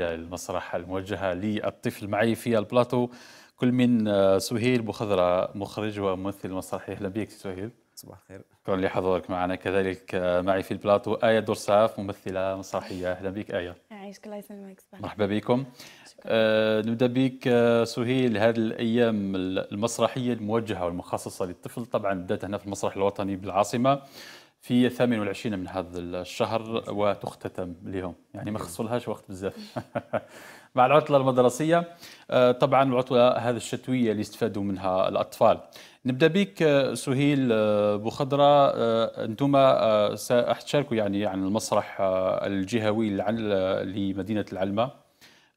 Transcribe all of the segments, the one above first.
المسرح الموجهة للطفل معي في البلاطو كل من آه، سهيل بخضرة مخرج وممثل مسرحي أهلا بك سهيل صباح الخير شكرا لحضورك معنا كذلك آه، معي في البلاطو آية درساف ممثلة مسرحية أهلا بك آية يعيشك الله يسلمك مرحبا بكم آه نبدأ بك آه، سهيل هذه الأيام المسرحية الموجهة والمخصصة للطفل طبعا بدأت هنا في المسرح الوطني بالعاصمة في 28 من هذا الشهر وتختتم اليوم يعني ما خصلهاش وقت بزاف مع العطله المدرسيه آه، طبعا العطله هذه الشتويه اللي استفادوا منها الاطفال نبدا بك آه، سهيل آه، بوخضره انتم ساحتشاركوا يعني عن المسرح الجهوي لمدينه العلمه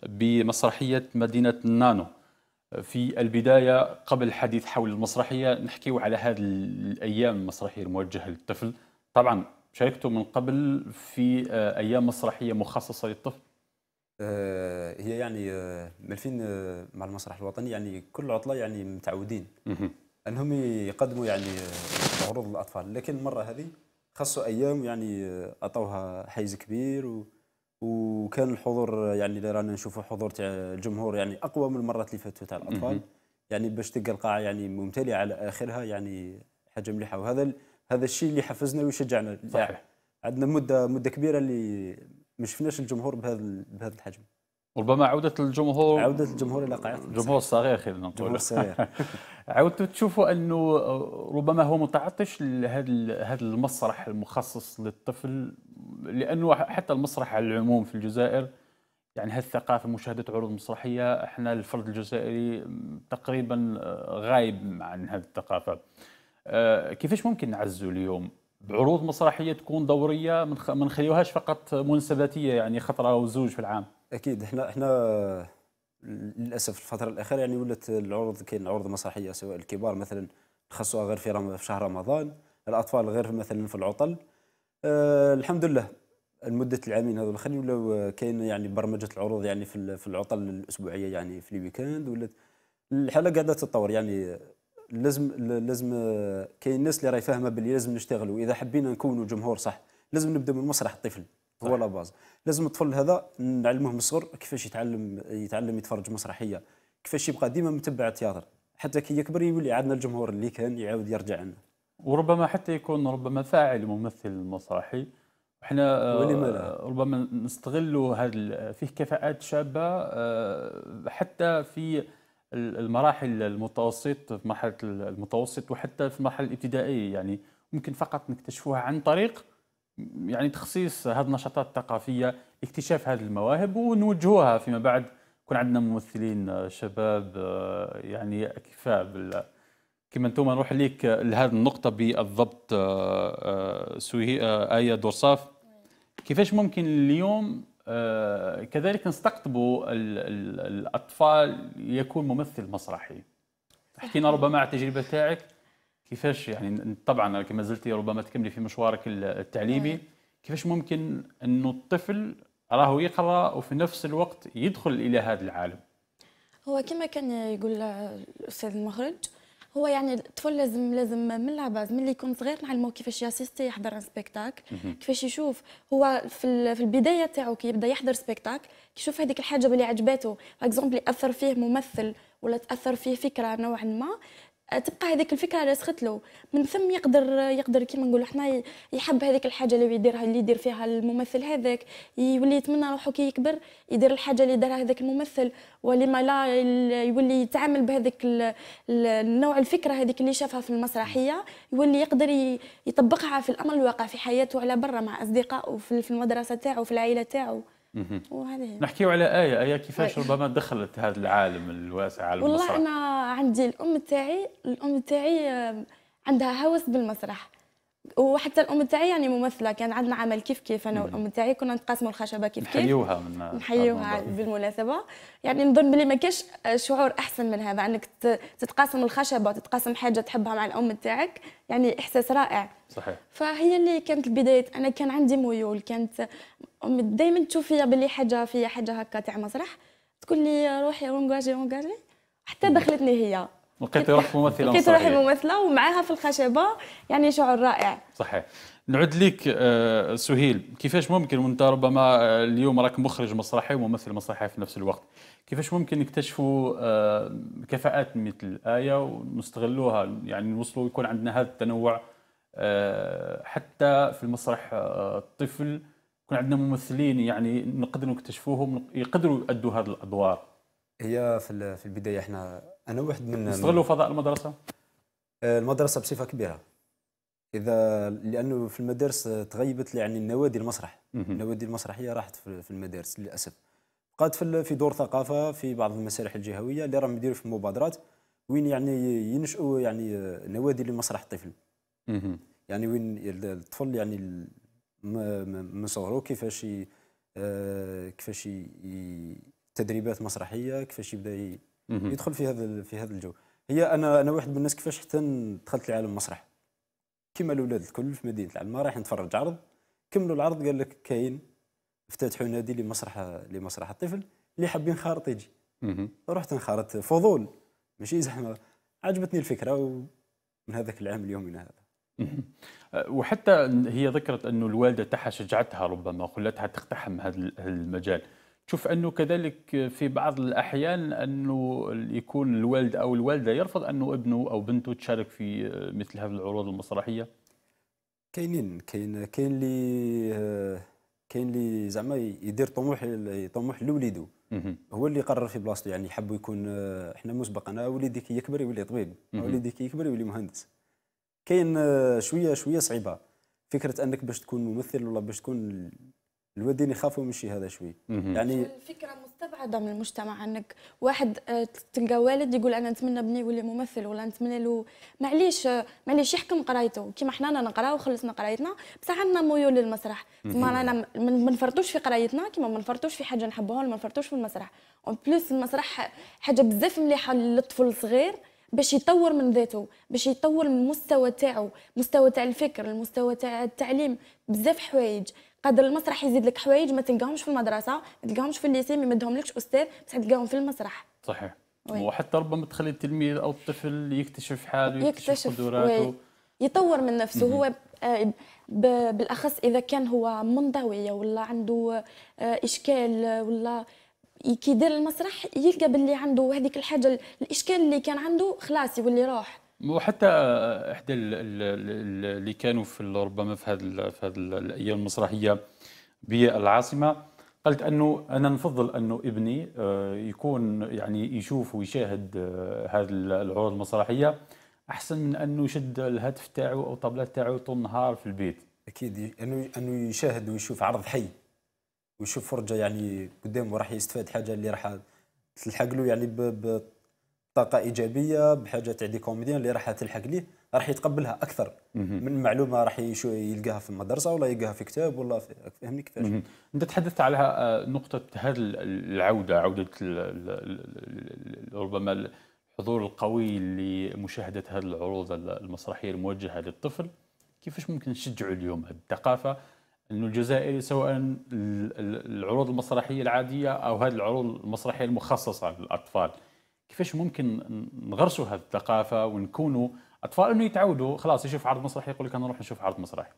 بمسرحيه مدينه النانو في البدايه قبل الحديث حول المسرحيه نحكيو على هذه الايام المسرحيه الموجهه للطفل طبعا شاركته من قبل في آه، ايام مسرحيه مخصصه للطفل آه، هي يعني آه، ملفين مع المسرح الوطني يعني كل عطله يعني متعودين انهم يقدموا يعني عروض للاطفال لكن المره هذه خاصوا ايام يعني اعطوها حيز كبير و وكان الحضور يعني اللي رانا نشوفوا حضور تاع الجمهور يعني اقوى من المرات اللي فاتوا تاع الاطفال يعني باش تلقى القاعه يعني ممتلئه على اخرها يعني حاجه مليحه وهذا هذا الشيء اللي حفزنا ويشجعنا صحيح عندنا مده مده كبيره اللي ما شفناش الجمهور بهذا بهذا الحجم ربما عودة الجمهور عودة الجمهور إلى قاعات الجمهور الصغير خلينا نقول الجمهور الصغير عودتوا تشوفوا أنه ربما هو متعطش لهذا هذا المسرح المخصص للطفل لأنه حتى المسرح على العموم في الجزائر يعني هالثقافة مشاهدة عروض مسرحية احنا الفرد الجزائري تقريبا غايب عن هذه الثقافة آه، كيفاش ممكن نعزوا اليوم بعروض مسرحيه تكون دوريه ما نخليوهاش فقط مناسباتيه يعني خطره او زوج في العام اكيد احنا احنا للاسف الفتره الاخيره يعني ولات العروض كاين عروض مسرحيه سواء الكبار مثلا خصوها غير في, في شهر رمضان الاطفال غير مثلا في العطل أه الحمد لله لمده العامين هذو الاخرين ولاو كاين يعني برمجه العروض يعني في في العطل الاسبوعيه يعني في الويكاند ولات الحاله قاعده تتطور يعني لازم لازم آه، كاين الناس اللي راهي فاهمه باللي لازم نشتغلوا اذا حبينا نكونوا جمهور صح لازم نبدا من مسرح الطفل هو لا باز لازم الطفل هذا نعلمه من الصغر كيفاش يتعلم يتعلم يتفرج مسرحيه كيفاش يبقى ديما متبع التياتر حتى كي يكبر يولي عندنا الجمهور اللي كان يعاود يرجع لنا وربما حتى يكون ربما فاعل ممثل مسرحي احنا آه، ربما نستغلوا هذا فيه كفاءات شابه آه، حتى في المراحل المتوسط في مرحله المتوسط وحتى في المرحله الابتدائيه يعني ممكن فقط نكتشفوها عن طريق يعني تخصيص هذه النشاطات الثقافيه اكتشاف هذه المواهب ونوجهوها فيما بعد يكون عندنا ممثلين آه، شباب آه، يعني اكفاء بال كما انتم نروح ليك آه، لهذه النقطه بالضبط سويه ايه دورصاف كيفاش ممكن اليوم آه، كذلك نستقطبوا الاطفال يكون ممثل مسرحي حكينا ربما على التجربه تاعك كيفاش يعني طبعا كما زلتي ربما تكملي في مشوارك التعليمي كيفاش ممكن انه الطفل راهو يقرا وفي نفس الوقت يدخل الى هذا العالم هو كما كان يقول الاستاذ المخرج هو يعني الطفل لازم لازم من العباز من اللي يكون صغير نعلمه كيفاش ياسيستي يحضر سبيكتاك كيفاش يشوف هو في, في البدايه تاعو كي يبدا يحضر سبيكتاك يشوف هذيك الحاجه اللي عجباته اكزومبل اثر فيه ممثل ولا تاثر فيه فكره نوعا ما آه، تبقى هذيك الفكره راسخت له من ثم يقدر يقدر كيما نقولوا حنا يحب هذيك الحاجه اللي يديرها اللي يدير فيها الممثل هذاك يولي يتمنى روحو كي يكبر يدير الحاجه اللي دارها هذاك الممثل ولما لا يولي يتعامل بهذيك النوع الفكره هذيك اللي شافها في المسرحيه يولي يقدر يطبقها في الامر الواقع في حياته على برا مع اصدقائه في المدرسه تاعو في العائله تاعو وهذه نحكيو على آية آية كيفاش آية. ربما دخلت هذا العالم الواسع عالم والله المسرح. أنا عندي الأم تاعي الأم تاعي عندها هوس بالمسرح وحتى الام تاعي يعني ممثله كان عندنا عمل كيف كيف انا والام تاعي كنا نتقاسموا الخشبه كيف كيف نحيوها من نحيوها بالمناسبه يعني نظن بلي ما كاش شعور احسن من هذا انك تتقاسم الخشبه وتتقاسم حاجه تحبها مع الام تاعك يعني احساس رائع صحيح فهي اللي كانت البدايه انا كان عندي ميول كانت امي دائما تشوف فيا بلي حاجه فيا حاجه هكا تاع مسرح تقول لي روحي اونجاجي اونجاجي حتى دخلتني هي لقيت روحك ممثله لقيت روحي ممثله ومعاها في الخشبه يعني شعور رائع صحيح نعود لك آه، سهيل كيفاش ممكن وانت ربما آه، اليوم راك مخرج مسرحي وممثل مسرحي في نفس الوقت كيفاش ممكن نكتشفوا آه، كفاءات مثل آية ونستغلوها يعني نوصلوا يكون عندنا هذا التنوع حتى في المسرح الطفل يكون عندنا ممثلين يعني نقدروا نكتشفوهم يقدروا يؤدوا هذه الادوار هي في البدايه احنا انا واحد من استغلوا فضاء المدرسه آه، المدرسه بصفه كبيره اذا لانه في المدارس تغيبت يعني النوادي المسرح النوادي المسرحيه راحت في المدارس للاسف بقات في دور ثقافه في بعض المسارح الجهويه اللي راهم يديروا في مبادرات وين يعني ينشئوا يعني نوادي لمسرح الطفل يعني وين الطفل يعني من صغره كيفاش آه، كيفاش تدريبات مسرحيه كيفاش يبدا يدخل في هذا في هذا الجو هي انا انا واحد من الناس كيفاش حتى دخلت لعالم المسرح كيما الاولاد الكل في مدينه العلمه رايح نتفرج عرض كملوا العرض قال لك كاين افتتحوا نادي لمسرح لمسرح الطفل اللي حاب ينخرط يجي رحت نخرط فضول ماشي زحمه عجبتني الفكره ومن هذاك العام اليوم الى هذا أه، وحتى هي ذكرت انه الوالده تاعها شجعتها ربما خلتها تقتحم هذا المجال تشوف انه كذلك في بعض الاحيان انه يكون الوالد او الوالده يرفض انه ابنه او بنته تشارك في آه، مثل هذه العروض المسرحيه كاينين كاين كاين اللي آه، كاين اللي زعما يدير طموح طموح لوليده هو اللي قرر في بلاصته يعني يحب يكون آه، احنا مسبقا انا وليدي كي يكبر يولي طبيب وليدي كي يكبر يولي مهندس كاين شويه شويه صعيبه فكره انك باش تكون ممثل ولا باش تكون الوالدين يخافوا من الشيء هذا شوي يعني فكره مستبعده من المجتمع انك واحد آه، تلقى والد يقول انا نتمنى بني يولي ممثل ولا نتمنى له معليش آه، معليش يحكم قرايته كيما حنا نقراو وخلصنا قرايتنا بصح عندنا ميول للمسرح ما رانا ما نفرطوش في قرايتنا كيما ما نفرطوش في حاجه نحبوها ولا ما نفرطوش في المسرح اون بليس المسرح حاجه بزاف مليحه للطفل الصغير باش يطور من ذاته باش يطور من المستوى تاعو مستوى تاع الفكر المستوى تاع التعليم بزاف حوايج قدر المسرح يزيد لك حوايج ما تلقاهمش في المدرسه ما تلقاهمش في الليسي ما يمدهم لكش استاذ بس تلقاهم في المسرح صحيح وي. وحتى ربما تخلي التلميذ او الطفل يكتشف حاله يكتشف, قدراته يطور من نفسه هو آه، بالاخص اذا كان هو منضوي ولا عنده آه، اشكال ولا كي يدير المسرح يلقى باللي عنده هذيك الحاجه الاشكال اللي كان عنده خلاص يولي روح وحتى احدى اللي كانوا في ربما في هذه في هذه الايام المسرحيه بالعاصمه قالت انه انا نفضل انه ابني آه، يكون يعني يشوف ويشاهد آه، هذه العروض المسرحيه احسن من انه يشد الهاتف تاعو او الطابلات تاعو طول النهار في البيت اكيد انه انه يشاهد ويشوف عرض حي ويشوف فرجه يعني قدامه راح يستفاد حاجه اللي راح تلحق له يعني طاقه ايجابيه بحاجه تاع دي كوميديان اللي راح تلحق ليه راح يتقبلها اكثر من معلومه راح يلقاها في المدرسه ولا يلقاها في كتاب ولا في فهمني كيفاش انت تحدثت على آه، نقطه هذه العوده عوده ربما الحضور القوي لمشاهده هذه العروض المسرحيه الموجهه للطفل كيفاش ممكن نشجعوا اليوم هذه الثقافه انه الجزائري سواء العروض المسرحيه العاديه او هذه العروض المسرحيه المخصصه للاطفال كيفاش ممكن نغرسوا هذه الثقافه ونكونوا اطفال انه يتعودوا خلاص يشوف عرض مسرحي يقول لك انا نروح نشوف عرض مسرحي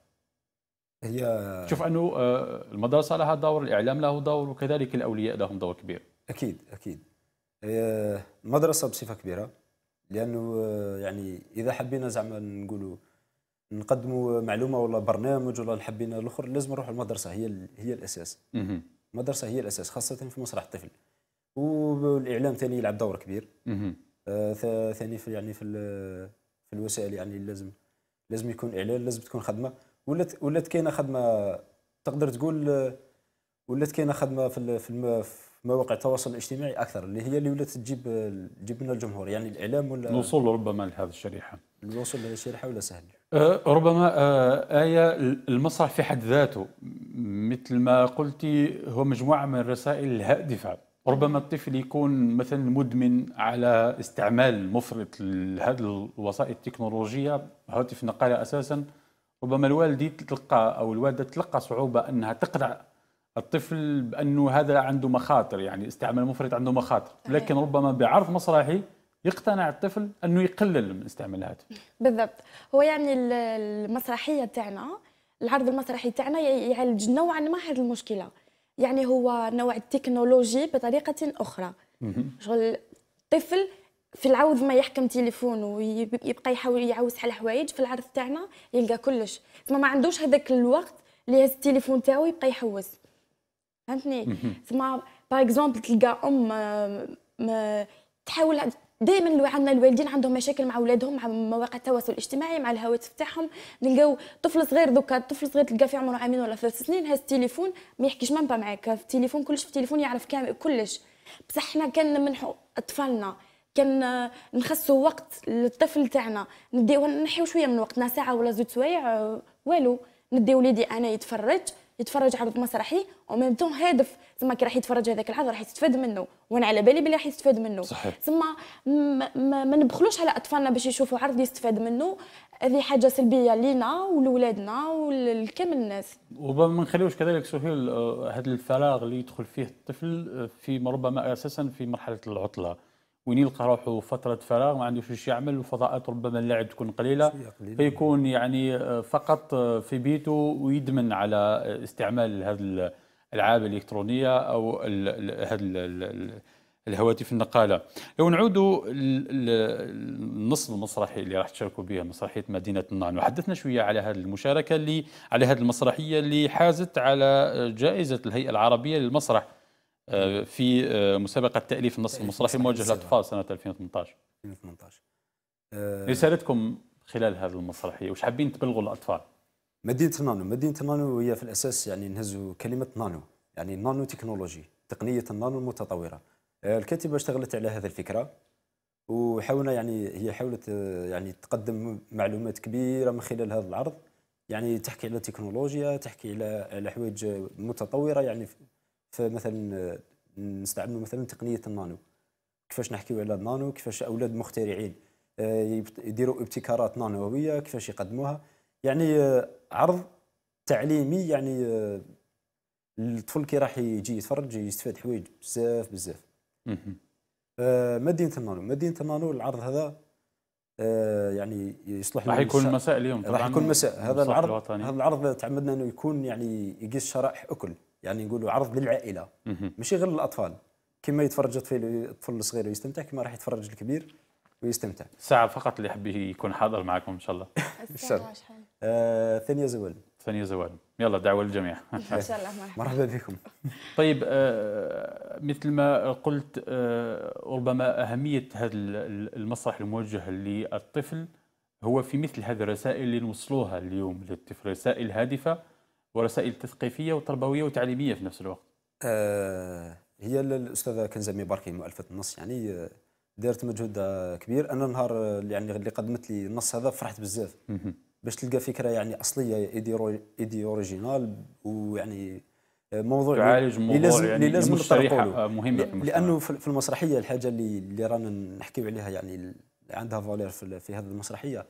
هي تشوف انه آه، المدرسه لها دور الاعلام له دور وكذلك الاولياء لهم دور كبير اكيد اكيد المدرسه بصفه كبيره لانه آه، يعني اذا حبينا زعما نقولوا نقدموا معلومه ولا برنامج ولا حبينا الاخر لازم نروحوا المدرسه هي هي الاساس المدرسه هي الاساس خاصه في مسرح الطفل والاعلام ثاني يلعب دور كبير آه ثاني في يعني في في الوسائل يعني لازم لازم يكون اعلان لازم تكون خدمه ولات ولات كاينه خدمه تقدر تقول ولات كاينه خدمه في في مواقع التواصل الاجتماعي اكثر اللي هي اللي ولات تجيب تجيب لنا الجمهور يعني الاعلام ولا الوصول ربما لهذه الشريحه الوصول لهذه الشريحه ولا سهل أه ربما آه آية المسرح في حد ذاته مثل ما قلتي هو مجموعة من الرسائل الهادفة ربما الطفل يكون مثلا مدمن على استعمال مفرط لهذه الوسائل التكنولوجيه هاتف نقاله اساسا ربما الوالد تلقى او الوالده تلقى صعوبه انها تقنع الطفل بانه هذا عنده مخاطر يعني استعمال مفرط عنده مخاطر لكن ربما بعرض مسرحي يقتنع الطفل انه يقلل من استعمال الهاتف بالضبط هو يعني المسرحيه تاعنا العرض المسرحي تاعنا يعالج نوعا ما هذه المشكله يعني هو نوع التكنولوجي بطريقه اخرى شغل الطفل في العوض ما يحكم تليفونه ويبقى يحاول يعوز على حوايج في العرض تاعنا يلقى كلش ثم ما عندوش هذاك الوقت اللي هز التليفون تاعو يبقى يحوس فهمتني ثم باغ اكزومبل تلقى ام تحاول دائما لو عندنا الوالدين عندهم مشاكل مع اولادهم مع مواقع التواصل الاجتماعي مع الهواتف تاعهم نلقاو طفل صغير دوكا طفل صغير تلقى في عمره عامين ولا ثلاث سنين هاز التليفون ما يحكيش منبا معاك في التليفون كلش في التليفون يعرف كامل كلش بصح حنا كان منحو اطفالنا كان نخصو وقت للطفل تاعنا نديو نحيو شويه من وقتنا ساعه ولا زوج سوايع آه، والو ندي وليدي انا يتفرج يتفرج عرض مسرحي وميم طون هادف زعما كي راح يتفرج هذاك العرض راح يستفاد منه وانا على بالي بلي راح يستفاد منه صحيح تما ما نبخلوش على اطفالنا باش يشوفوا عرض يستفاد منه هذه حاجه سلبيه لينا ولولادنا ولكامل الناس وربما ما نخليوش كذلك سهيل هذا آه، الفراغ اللي يدخل فيه الطفل آه، في ربما اساسا في مرحله العطله وين يلقى روحه فتره فراغ ما عندوش واش يعمل وفضاءات ربما اللعب تكون قليله فيكون يعني آه، فقط آه، في بيته ويدمن على آه، استعمال هذه الالعاب الالكترونيه او هذه الهواتف النقاله لو نعودوا النص المسرحي اللي راح تشاركوا به مسرحيه مدينه النان وحدثنا شويه على هذه المشاركه اللي على هذه المسرحيه اللي حازت على جائزه الهيئه العربيه للمسرح آه، في آه، مسابقة تأليف النص المسرحي موجه للأطفال سنة 2018 2018 آه، رسالتكم خلال هذا المسرحية وش حابين تبلغوا الأطفال؟ مدينة النانو، مدينة النانو هي في الأساس يعني نهزوا كلمة نانو، يعني النانو تكنولوجي، تقنية النانو المتطورة. الكاتبة اشتغلت على هذه الفكرة وحاولنا يعني هي حاولت يعني تقدم معلومات كبيرة من خلال هذا العرض، يعني تحكي على تكنولوجيا، تحكي على على حوايج متطورة يعني فمثلا نستعملوا مثلا تقنيه النانو كيفاش نحكيو على النانو كيفاش اولاد مخترعين آه، يديروا ابتكارات نانوويه كيفاش يقدموها يعني آه، عرض تعليمي يعني آه، الطفل كي راح يجي يتفرج يستفاد حوايج بزاف بزاف مدينه النانو مدينه النانو العرض هذا يعني يصلح راح يكون مساء اليوم راح يكون مساء هذا العرض الوطني. هذا العرض تعمدنا انه يكون يعني يقيس شرائح اكل يعني نقولوا عرض للعائله ماشي غير للاطفال كما يتفرج الطفل الصغير ويستمتع كما راح يتفرج الكبير ويستمتع ساعة فقط اللي يحب يكون حاضر معكم إن شاء الله إن شاء الله آه، ثانية زوال ثانية زوال يلا دعوة للجميع إن شاء الله مرحبا بكم طيب آه، مثل ما قلت آه، ربما أهمية هذا المسرح الموجه للطفل هو في مثل هذه الرسائل اللي نوصلوها اليوم للطفل رسائل هادفة ورسائل تثقيفيه وتربويه وتعليميه في نفس الوقت آه، هي الاستاذه كنزه بركي مؤلفه النص يعني آه، دارت مجهود كبير انا النهار آه، يعني اللي قدمت لي النص هذا فرحت بزاف باش تلقى فكره يعني اصليه ايدي اوريجينال ويعني موضوع تعالج موضوع لازم يعني لازم مشتريحه مهمه لانه في المسرحيه الحاجه اللي اللي رانا نحكيو عليها يعني عندها فالير في, في هذه المسرحيه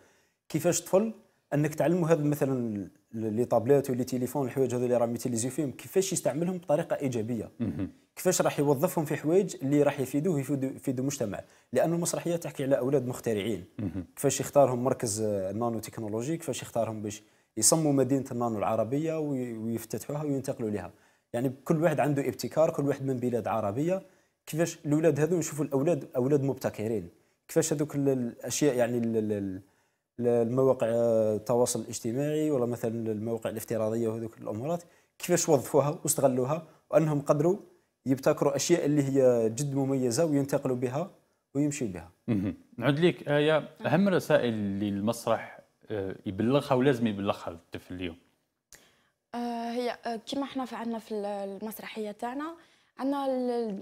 كيفاش طفل انك تعلموا هذا مثلا لي طابليت ولي تيليفون الحوايج هذو اللي راهم يتيليزيو فيهم كيفاش يستعملهم بطريقه ايجابيه كيفاش راح يوظفهم في حوايج اللي راح يفيدوه يفيدوا المجتمع لان المسرحيه تحكي على اولاد مخترعين كيفاش يختارهم مركز النانو تكنولوجي كيفاش يختارهم باش يصمموا مدينه النانو العربيه ويفتتحوها وينتقلوا لها يعني كل واحد عنده ابتكار كل واحد من بلاد عربيه كيفاش الاولاد هذو نشوفوا الاولاد اولاد مبتكرين كيفاش هذوك الاشياء يعني المواقع آه، التواصل الاجتماعي ولا مثلا المواقع الافتراضيه وهذوك الامورات كيفاش وظفوها واستغلوها وانهم قدروا يبتكروا اشياء اللي هي جد مميزه وينتقلوا بها ويمشي بها. نعود لك ايه اهم الرسائل اللي المسرح آه، يبلغها ولازم يبلغها للطفل اليوم. آه، هي كما احنا في عندنا في المسرحيه تاعنا عندنا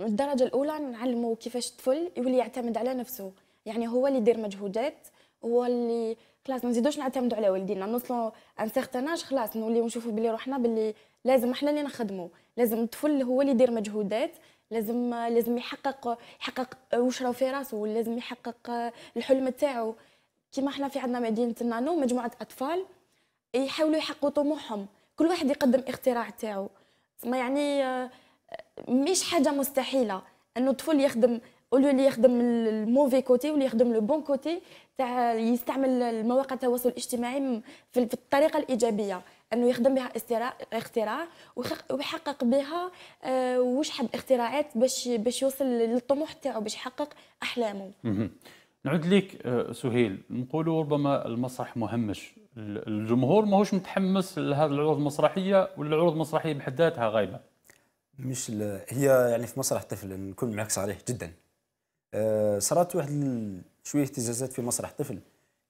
الدرجه الاولى نعلمه كيفاش الطفل يولي يعتمد على نفسه يعني هو اللي يدير مجهودات هو اللي خلاص ما نزيدوش نعتمدوا على والدينا نوصلوا ان سيغتان اج خلاص نوليو نشوفوا بلي روحنا بلي لازم احنا اللي نخدموا لازم الطفل هو اللي يدير مجهودات لازم لازم يحقق يحقق واش راه في راسه ولازم يحقق الحلم تاعو كيما احنا في عندنا مدينه النانو مجموعه اطفال يحاولوا يحققوا طموحهم كل واحد يقدم اختراع تاعو ما يعني مش حاجه مستحيله انه الطفل يخدم او اللي يخدم الموفي كوتي واللي يخدم لو بون كوتي تاع يستعمل المواقع التواصل الاجتماعي في الطريقه الايجابيه انه يخدم بها اختراع ويحقق بها وش حب اختراعات باش باش يوصل للطموح تاعو باش يحقق احلامه نعود ليك سهيل نقولوا ربما المسرح مهمش الجمهور ماهوش متحمس لهذه العروض المسرحيه والعروض المسرحيه بحد ذاتها غايبه مش هي يعني في مسرح طفل نكون معك صريح جدا آه، صارت واحد شويه اهتزازات في مسرح طفل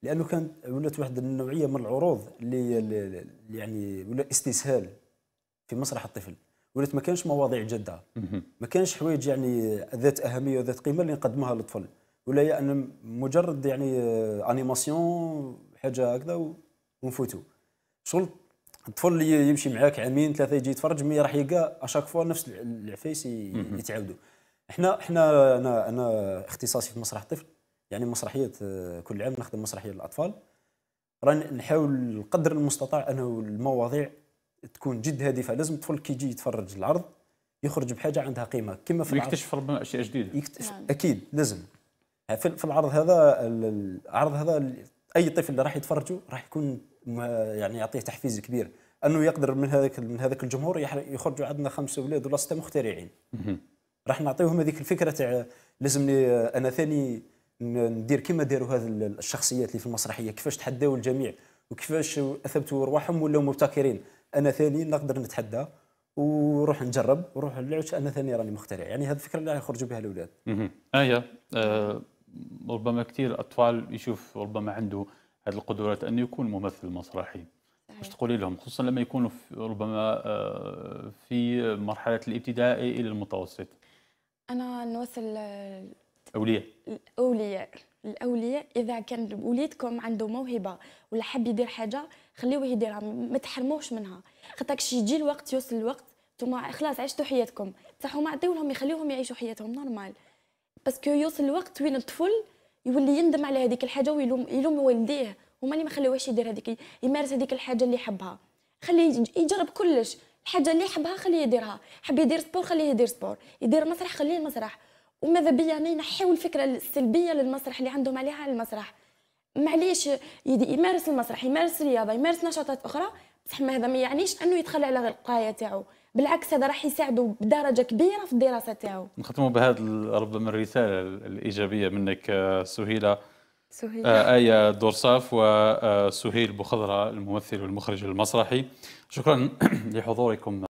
لانه كانت ولات واحد النوعيه من العروض اللي يعني ولا استسهال في مسرح الطفل ولات ما كانش مواضيع جاده ما كانش حوايج يعني ذات اهميه وذات قيمه اللي نقدموها للطفل ولا يعني مجرد يعني انيماسيون آه، حاجه هكذا ونفوتوا شغل الطفل اللي يمشي معاك عامين ثلاثه يجي يتفرج مي راح يلقى اشاك فوا نفس العفايس يتعاودوا احنا احنا انا انا اختصاصي في مسرح الطفل يعني مسرحيه آه، كل عام نخدم مسرحيه للاطفال راني نحاول قدر المستطاع انه المواضيع تكون جد هادفه لازم الطفل كي يجي يتفرج العرض يخرج بحاجه عندها قيمه كما في يكتشف ربما اشياء جديده يكتشف يعني. اكيد لازم في العرض هذا العرض هذا اي طفل اللي راح يتفرجه راح يكون يعني يعطيه تحفيز كبير انه يقدر من هذاك من هذاك الجمهور يخرجوا عندنا خمسه اولاد ولا سته مخترعين راح نعطيهم هذيك الفكره تاع لازمني انا ثاني ندير كما داروا هذه الشخصيات اللي في المسرحيه كيفاش تحداوا الجميع وكيفاش اثبتوا ارواحهم ولاو مبتكرين انا ثاني نقدر نتحدى وروح نجرب وروح نلعب انا ثاني راني مخترع يعني هذه الفكره اللي يخرجوا بها الاولاد اها آه ربما كثير اطفال يشوف ربما عنده هذه القدرات انه يكون ممثل مسرحي واش تقولي لهم خصوصا لما يكونوا في ربما آه، في مرحله الابتدائي الى المتوسط انا نوصل اولياء الاولياء الاولياء اذا كان وليدكم عنده موهبه ولا حاب يدير حاجه خليوه يديرها ما تحرموش منها خاطر كي يجي الوقت يوصل الوقت نتوما خلاص عشتوا حياتكم بصح هما عطيولهم يخليوهم يعيشوا حياتهم نورمال باسكو يوصل الوقت وين الطفل يولي يندم على هذيك الحاجه ويلوم يلوم والديه هما اللي ما خليوهش يدير هذيك يمارس هذيك الحاجه اللي يحبها خليه يجرب كلش حاجه اللي يحبها خليه يديرها حب يدير سبور خليه يدير سبور يدير مسرح خليه المسرح وماذا بيا انا ينحيو الفكره السلبيه للمسرح اللي عندهم عليها على المسرح معليش يمارس المسرح يمارس الرياضه يمارس نشاطات اخرى بصح ما هذا ما يعنيش انه يتخلى على القرايه تاعو بالعكس هذا راح يساعده بدرجه كبيره في الدراسه تاعو نختموا بهذا ربما الرساله الايجابيه منك آه، سهيله سهيله آه، آية دورصاف وسهيل بخضرة الممثل والمخرج المسرحي شكرا لحضوركم